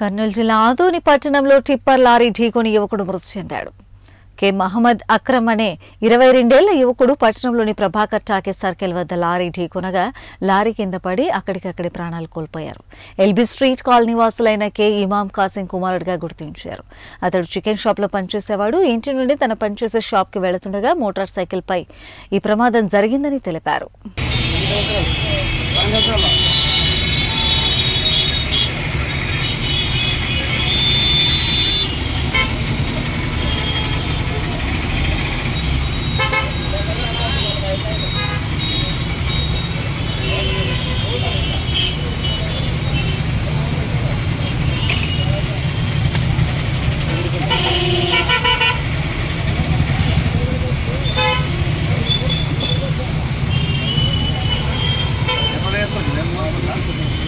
కర్నూలు జిల్లా ఆదోని పట్టణంలో tipper lorry ఢీకొని యువకుడు మృతి చెందాడు కె మహమ్మద్ అక్రమ్ అనే ఇరవై రెండేళ్ల యువకుడు పట్టణంలోని ప్రభాకర్ టాకే సర్కిల్ వద్ద లారీ ఢీకొనగా లారీ కింద పడి అక్కడికక్కడే ప్రాణాలు కోల్పోయారు ఎల్బీ స్ట్రీట్ కాలనీ వాసులైన కె ఇమాం కాసింగ్ కుమారుడిగా గుర్తించారు అతడు చికెన్ షాప్లో పనిచేసేవాడు ఇంటి నుండి తన పనిచేసే షాప్కి వెళుతుండగా మోటార్ సైకిల్పై ఈ ప్రమాదం జరిగిందని తెలిపారు